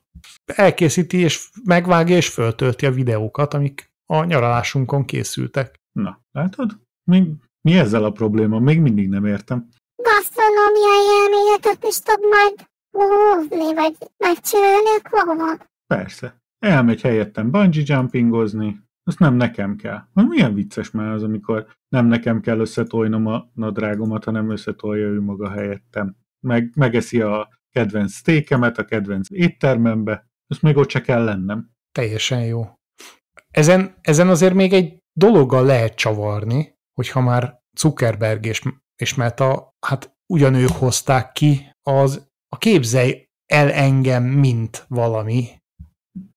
elkészíti, és megvágja, és föltölti a videókat, amik a nyaralásunkon készültek. Na, látod? Mi, mi ezzel a probléma? Még mindig nem értem. Gasztronómiai elméletet is tud majd húzni, vagy megcsinálni a klónod. Persze. Elmegy helyettem bungee jumpingozni, azt nem nekem kell. Hát milyen vicces már az, amikor nem nekem kell összetolnom a nadrágomat, hanem összetolja ő maga helyettem. Meg, megeszi a kedvenc stékemet a kedvenc éttermembe, ezt még ott se kell lennem. Teljesen jó. Ezen, ezen azért még egy dologgal lehet csavarni, hogyha már Zuckerberg és, és Meta, hát ugyanők hozták ki az a képzelj el engem, mint valami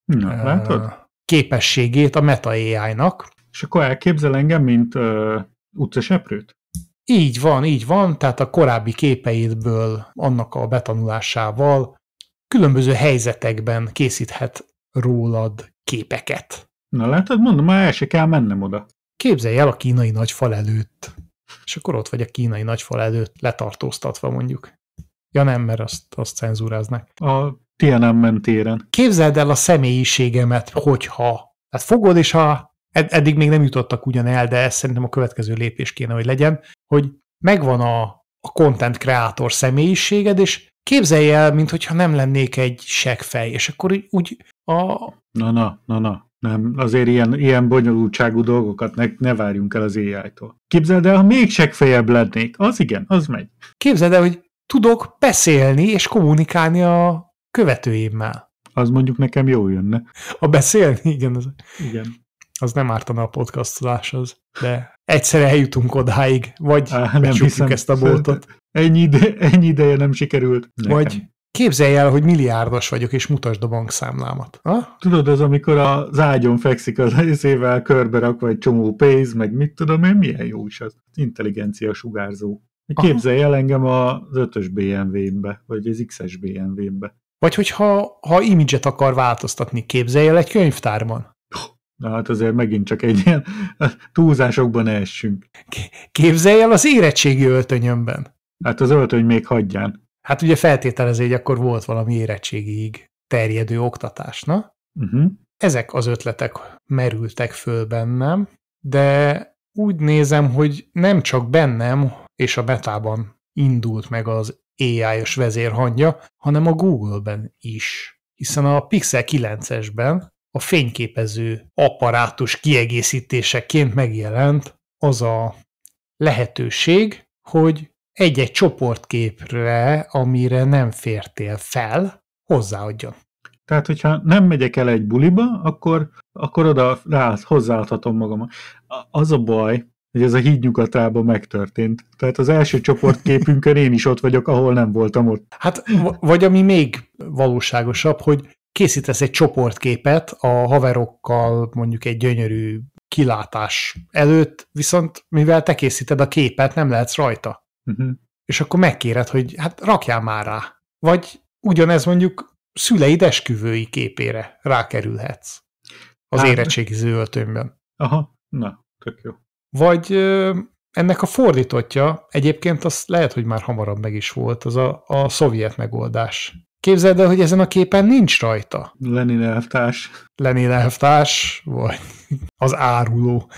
Na, uh, látod? képességét a Meta AI-nak. És akkor elképzel engem, mint uh, utcaseprőt? Így van, így van, tehát a korábbi képeidből, annak a betanulásával különböző helyzetekben készíthet rólad képeket. Na látod, mondom, már el se kell mennem oda. Képzelj el a kínai nagyfal előtt. És akkor ott vagy a kínai nagyfal előtt, letartóztatva mondjuk. Ja nem, mert azt, azt cenzúráznak. A Tiananmen téren. Képzeld el a személyiségemet, hogyha. Hát fogod, és ha ed- eddig még nem jutottak ugyan el, de ez szerintem a következő lépés kéne, hogy legyen, hogy megvan a, a content creator személyiséged, és képzelj el, mintha nem lennék egy segfej, és akkor úgy a... Na, na, na, na. Nem, azért ilyen, ilyen bonyolultságú dolgokat ne, ne várjunk el az AI-tól. Képzeld el, ha még fejebb lennék, az igen, az megy. Képzeld el, hogy tudok beszélni és kommunikálni a követőimmel. Az mondjuk nekem jó jönne. A beszélni, igen. Az, igen. Az nem ártana a podcastoláshoz, de egyszer eljutunk odáig, vagy Á, nem hiszem, ezt a boltot. Ennyi, ide, ennyi ideje nem sikerült. Nekem. Vagy Képzelj el, hogy milliárdos vagyok, és mutasd a bankszámlámat. Ha? Tudod, az, amikor az ágyon fekszik az észével, körbe rakva egy csomó pénz, meg mit tudom én, milyen jó is az intelligencia sugárzó. Képzelj el engem az 5-ös BMW-be, vagy az X-es BMW-be. Vagy hogyha ha imidzset akar változtatni, képzelj el egy könyvtárban. Na hát azért megint csak egy ilyen túlzásokban essünk. Képzelj el az érettségi öltönyömben. Hát az öltöny még hagyján. Hát ugye feltételez, hogy akkor volt valami érettségig terjedő oktatás, na? Uh-huh. Ezek az ötletek merültek föl bennem, de úgy nézem, hogy nem csak bennem és a betában indult meg az AI-os vezérhangja, hanem a Google-ben is. Hiszen a Pixel 9-esben a fényképező apparátus kiegészítéseként megjelent az a lehetőség, hogy egy-egy csoportképre, amire nem fértél fel, hozzáadjon. Tehát, hogyha nem megyek el egy buliba, akkor, akkor oda rá, hozzáadhatom magam. Az a baj, hogy ez a híd nyugatában megtörtént. Tehát az első csoportképünkön én is ott vagyok, ahol nem voltam ott. Hát, vagy ami még valóságosabb, hogy készítesz egy csoportképet a haverokkal mondjuk egy gyönyörű kilátás előtt, viszont mivel te készíted a képet, nem lehetsz rajta. Uh-huh. És akkor megkéred, hogy hát rakjál már rá. Vagy ugyanez mondjuk szüleid esküvői képére rákerülhetsz az hát. érettségiző öltönyben. Aha, na, tök jó. Vagy ö, ennek a fordítotja, egyébként az lehet, hogy már hamarabb meg is volt, az a, a szovjet megoldás. Képzeld el, hogy ezen a képen nincs rajta. Lenin elvtárs. Lenin elvtárs, vagy az áruló.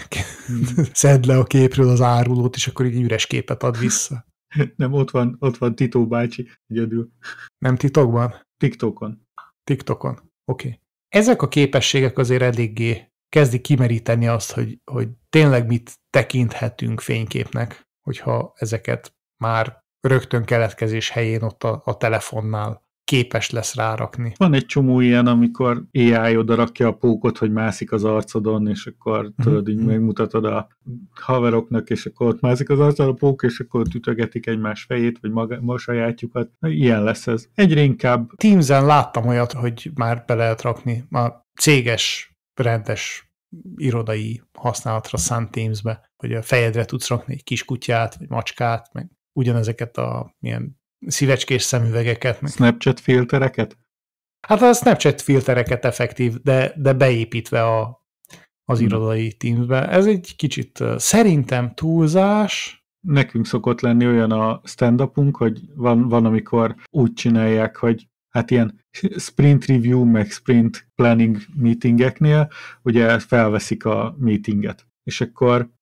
Hmm. Szedd le a képről az árulót, és akkor így üres képet ad vissza. Nem, ott van, ott van Titó bácsi egyedül. Nem titokban? TikTokon. TikTokon, oké. Okay. Ezek a képességek azért eléggé kezdik kimeríteni azt, hogy, hogy tényleg mit tekinthetünk fényképnek, hogyha ezeket már rögtön keletkezés helyén ott a, a telefonnál képes lesz rárakni. Van egy csomó ilyen, amikor AI odarakja a pókot, hogy mászik az arcodon, és akkor mhm, tudod, így mhm. megmutatod a haveroknak, és akkor ott mászik az arcod a pók, és akkor ütögetik egymás fejét, vagy maga, ma sajátjukat. Ilyen lesz ez. Egyre inkább. Teams-en láttam olyat, hogy már be lehet rakni a céges, rendes irodai használatra szánt Teams-be, hogy a fejedre tudsz rakni egy kis kutyát, vagy macskát, meg ugyanezeket a milyen szívecskés szemüvegeket. Meg. Snapchat filtereket? Hát a Snapchat filtereket effektív, de, de beépítve a, az hmm. irodai teamsbe. Ez egy kicsit szerintem túlzás. Nekünk szokott lenni olyan a stand hogy van, van, amikor úgy csinálják, hogy hát ilyen sprint review, meg sprint planning meetingeknél, ugye felveszik a meetinget. És akkor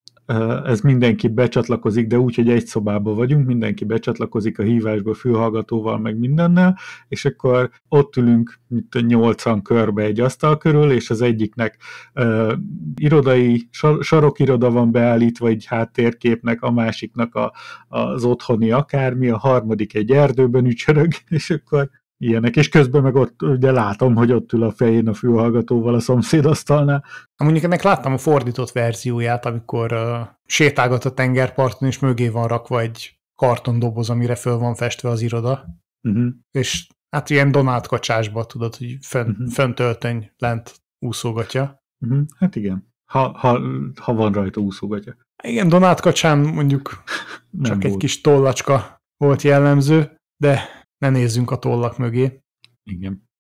ez mindenki becsatlakozik, de úgy, hogy egy szobában vagyunk, mindenki becsatlakozik a hívásba, fülhallgatóval, meg mindennel, és akkor ott ülünk, mint nyolcan körbe egy asztal körül, és az egyiknek uh, irodai, sar- sarokiroda van beállítva egy háttérképnek, a másiknak a, az otthoni akármi, a harmadik egy erdőben ücsörög, és akkor ilyenek, és közben meg ott ugye látom, hogy ott ül a fején a fülhallgatóval a asztalnál. Mondjuk ennek láttam a fordított verzióját, amikor uh, sétálgat a tengerparton, és mögé van rakva egy kartondoboz, amire föl van festve az iroda, uh-huh. és hát ilyen Donát kacsásba, tudod, hogy fön, uh-huh. Mhm. föntöltöny lent úszogatja. Uh-huh. Mhm. Hát igen, ha, ha, ha van rajta úszogatja? Igen, Donát kacsán mondjuk csak Nem volt. egy kis tollacska volt jellemző, de ne nézzünk a tollak mögé. Igen.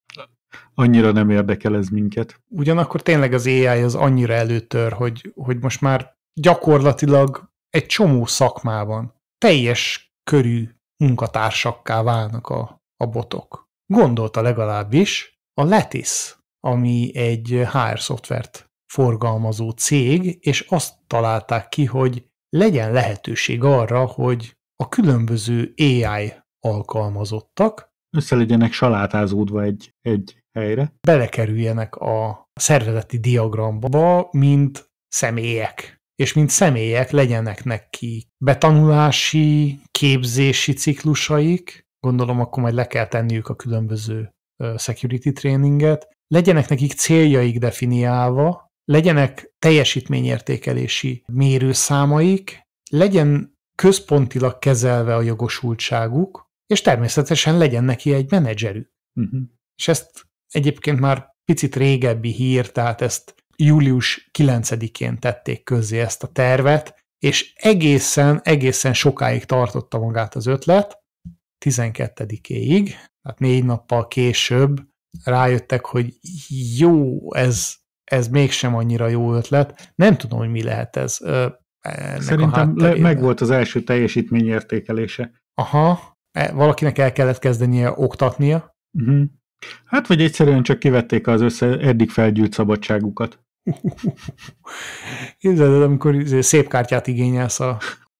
Annyira nem érdekel ez minket. Ugyanakkor tényleg az AI az annyira előtör, hogy, hogy most már gyakorlatilag egy csomó szakmában teljes körű munkatársakká válnak a, a botok. Gondolta legalábbis a Letis, ami egy HR szoftvert forgalmazó cég, és azt találták ki, hogy legyen lehetőség arra, hogy a különböző AI alkalmazottak. Össze legyenek salátázódva egy, egy helyre. Belekerüljenek a szervezeti diagramba, mint személyek. És mint személyek legyenek neki betanulási, képzési ciklusaik, gondolom akkor majd le kell tenniük a különböző security tréninget, legyenek nekik céljaik definiálva, legyenek teljesítményértékelési mérőszámaik, legyen központilag kezelve a jogosultságuk, és természetesen legyen neki egy menedzserű. Uh-huh. És ezt egyébként már picit régebbi hír, tehát ezt július 9-én tették közzé ezt a tervet, és egészen, egészen sokáig tartotta magát az ötlet, 12-éig, tehát négy nappal később rájöttek, hogy jó, ez, ez mégsem annyira jó ötlet. Nem tudom, hogy mi lehet ez. Ennek Szerintem le, az első teljesítményértékelése. Aha, E, valakinek el kellett kezdenie oktatnia. Uh-huh. Hát, vagy egyszerűen csak kivették az össze eddig felgyűlt szabadságukat. Képzeld, amikor izé szép kártyát igényelsz a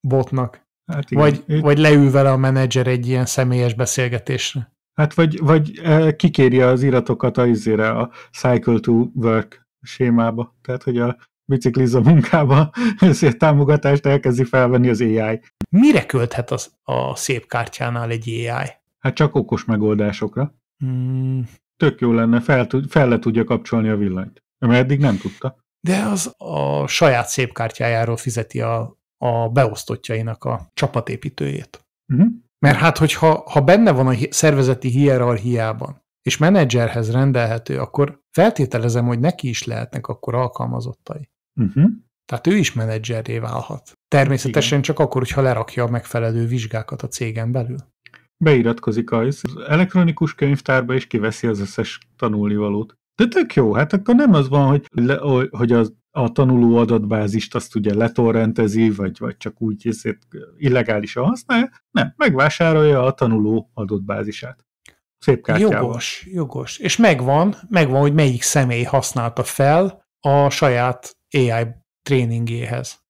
botnak. Hát igen. Vagy, ő... vagy leül vele a menedzser egy ilyen személyes beszélgetésre. Hát vagy, vagy e, kikéri az iratokat a, izére, a Cycle to Work sémába. Tehát, hogy a bicikliz a munkába, ezért támogatást elkezdi felvenni az AI. Mire költhet az, a szép kártyánál egy AI? Hát csak okos megoldásokra. Hmm. Tök jó lenne, fel, fel le tudja kapcsolni a villanyt. Mert eddig nem tudta. De az a saját szép kártyájáról fizeti a, a beosztottjainak a csapatépítőjét. Uh-huh. Mert hát, hogyha ha benne van a szervezeti hierarchiában, és menedzserhez rendelhető, akkor feltételezem, hogy neki is lehetnek akkor alkalmazottai. Uh-huh. Tehát ő is menedzserré válhat. Természetesen Igen. csak akkor, hogyha lerakja a megfelelő vizsgákat a cégen belül. Beiratkozik az elektronikus könyvtárba, és kiveszi az összes tanulnivalót. De tök jó, hát akkor nem az van, hogy, le, hogy az, a tanuló adatbázist azt ugye letorrentezi, vagy, vagy csak úgy illegális illegálisan használja, nem, megvásárolja a tanuló adatbázisát. Szép kártyával. Jogos, jogos. És megvan, megvan, hogy melyik személy használta fel a saját AI tréningéhez.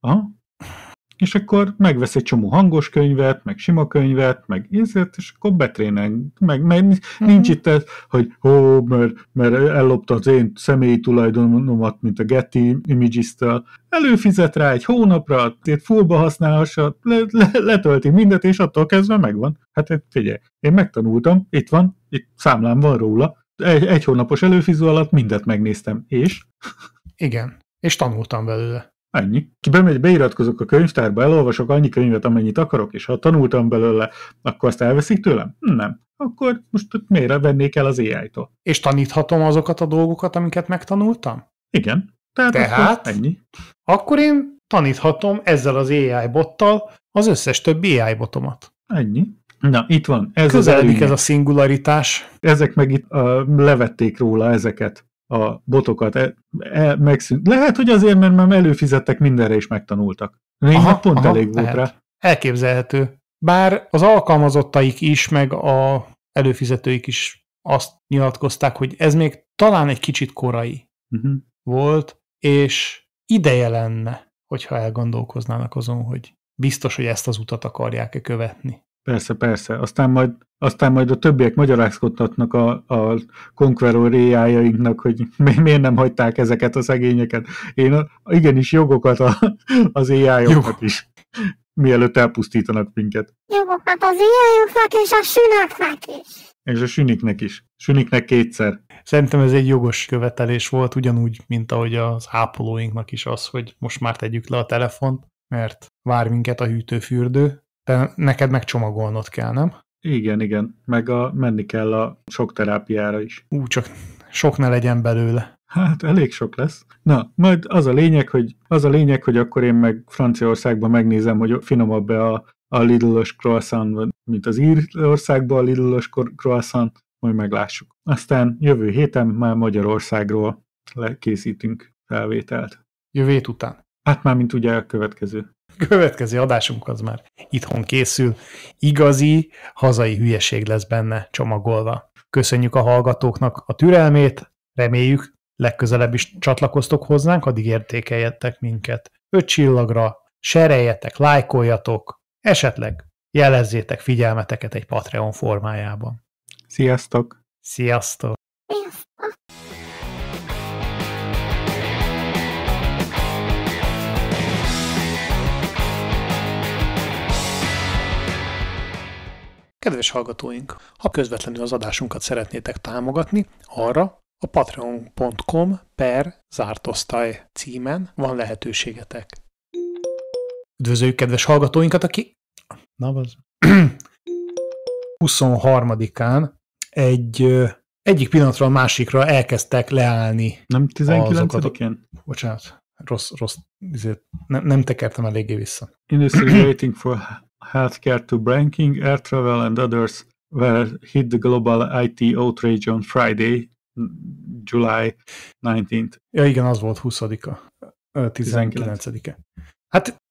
Aha. És akkor megvesz egy csomó hangos könyvet, meg sima könyvet, meg ízért, és akkor betrénen. Meg, meg nincs uh-huh. itt ez, hogy ó, mert, mert ellopta az én személyi tulajdonomat, mint a Getty Images-től. Előfizet rá egy hónapra, itt fullba használhassa, le, le, letölti mindet, és attól kezdve megvan. Hát, hát figyelj, én megtanultam, itt van, itt számlám van róla, egy, egy hónapos előfizó alatt mindet megnéztem, és? Igen és tanultam belőle. Ennyi. Ki bemegy, beiratkozok a könyvtárba, elolvasok annyi könyvet, amennyit akarok, és ha tanultam belőle, akkor azt elveszik tőlem? Nem. Akkor most miért vennék el az AI-tól? És taníthatom azokat a dolgokat, amiket megtanultam? Igen. Tehát, Tehát akkor ennyi. Akkor én taníthatom ezzel az AI bottal az összes többi AI botomat. Ennyi. Na, itt van. Ez Közeledik ez a szingularitás. Ezek meg itt uh, levették róla ezeket a botokat. El, el, megszűnt. Lehet, hogy azért, mert már előfizettek mindenre és megtanultak. Még aha, pont aha, elég lehet. volt rá. Elképzelhető. Bár az alkalmazottaik is, meg a előfizetőik is azt nyilatkozták, hogy ez még talán egy kicsit korai uh-huh. volt, és ideje lenne, hogyha elgondolkoznának azon, hogy biztos, hogy ezt az utat akarják-e követni. Persze, persze. Aztán majd, aztán majd a többiek magyarázkodhatnak a, a Conqueror réjájainknak, hogy mi, miért nem hagyták ezeket a szegényeket. Én igenis jogokat a, az ai is, mielőtt elpusztítanak minket. Jogokat az AI-oknak és a sünöknek is. És a süniknek is. Süniknek kétszer. Szerintem ez egy jogos követelés volt, ugyanúgy, mint ahogy az ápolóinknak is az, hogy most már tegyük le a telefont, mert vár minket a hűtőfürdő, te, neked megcsomagolnod kell, nem? Igen, igen. Meg a, menni kell a sok terápiára is. Ú, csak sok ne legyen belőle. Hát elég sok lesz. Na, majd az a lényeg, hogy, az a lényeg, hogy akkor én meg Franciaországban megnézem, hogy finomabb-e a, a Lidl-os croissant, mint az Írországban a Lidl-os croissant, majd meglássuk. Aztán jövő héten már Magyarországról készítünk felvételt. Jövő hét után? Hát már, mint ugye a következő. következő adásunk az már itthon készül. Igazi, hazai hülyeség lesz benne csomagolva. Köszönjük a hallgatóknak a türelmét, reméljük legközelebb is csatlakoztok hozzánk, addig értékeljetek minket. Öt csillagra, sereljetek, lájkoljatok, esetleg jelezzétek figyelmeteket egy Patreon formájában. Sziasztok! Sziasztok! Kedves hallgatóink, ha közvetlenül az adásunkat szeretnétek támogatni, arra a patreon.com per zárt osztály címen van lehetőségetek. Üdvözöljük kedves hallgatóinkat, aki... Na, az... 23-án egy egyik pillanatról a másikra elkezdtek leállni. Nem 19-én? A... Bocsánat, rossz, rossz, ezért nem, nem tekertem eléggé vissza. Industry waiting for healthcare to banking, air travel and others were hit the global IT outrage on Friday, July 19th. Ja igen, az volt 20-a, 19-e. Hát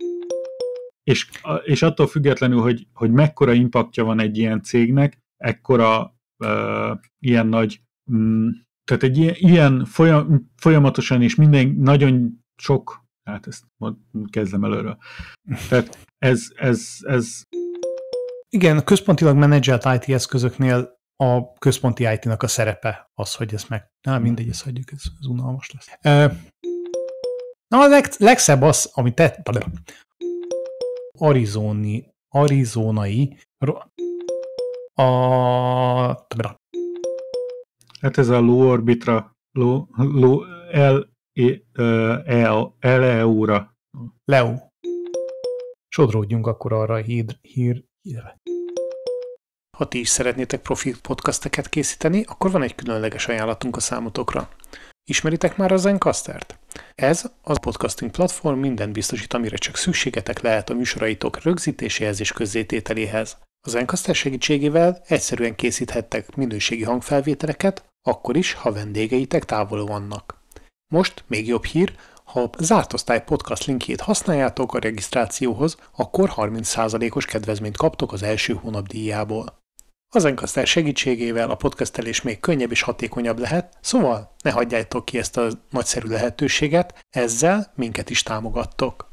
és, és attól függetlenül, hogy, hogy mekkora impaktja van egy ilyen cégnek, ekkora uh, ilyen nagy, um, tehát egy ilyen, ilyen folyam, folyamatosan és minden nagyon sok Hát ezt mond, kezdem előről. Tehát ez, ez, ez... Igen, központilag menedzselt IT eszközöknél a központi IT-nak a szerepe az, hogy ezt meg... Na, mindegy, ezt hagyjuk, ez, ez unalmas lesz. na, a leg, legszebb az, amit te... Arizoni, arizonai... A... Hát ez a low orbitra, low, low, L, Eleóra. E, Leu. Sodródjunk akkor arra a hír, hír, hírre. Ha ti is szeretnétek profi podcasteket készíteni, akkor van egy különleges ajánlatunk a számotokra. Ismeritek már a Zencastert? Ez az podcasting platform minden biztosít, amire csak szükségetek lehet a műsoraitok rögzítéséhez és közzétételéhez. A Zencaster segítségével egyszerűen készíthettek minőségi hangfelvételeket, akkor is, ha vendégeitek távol vannak. Most még jobb hír, ha a Zárt Osztály Podcast linkjét használjátok a regisztrációhoz, akkor 30%-os kedvezményt kaptok az első hónap díjából. Az Encaster segítségével a podcastelés még könnyebb és hatékonyabb lehet, szóval ne hagyjátok ki ezt a nagyszerű lehetőséget, ezzel minket is támogattok.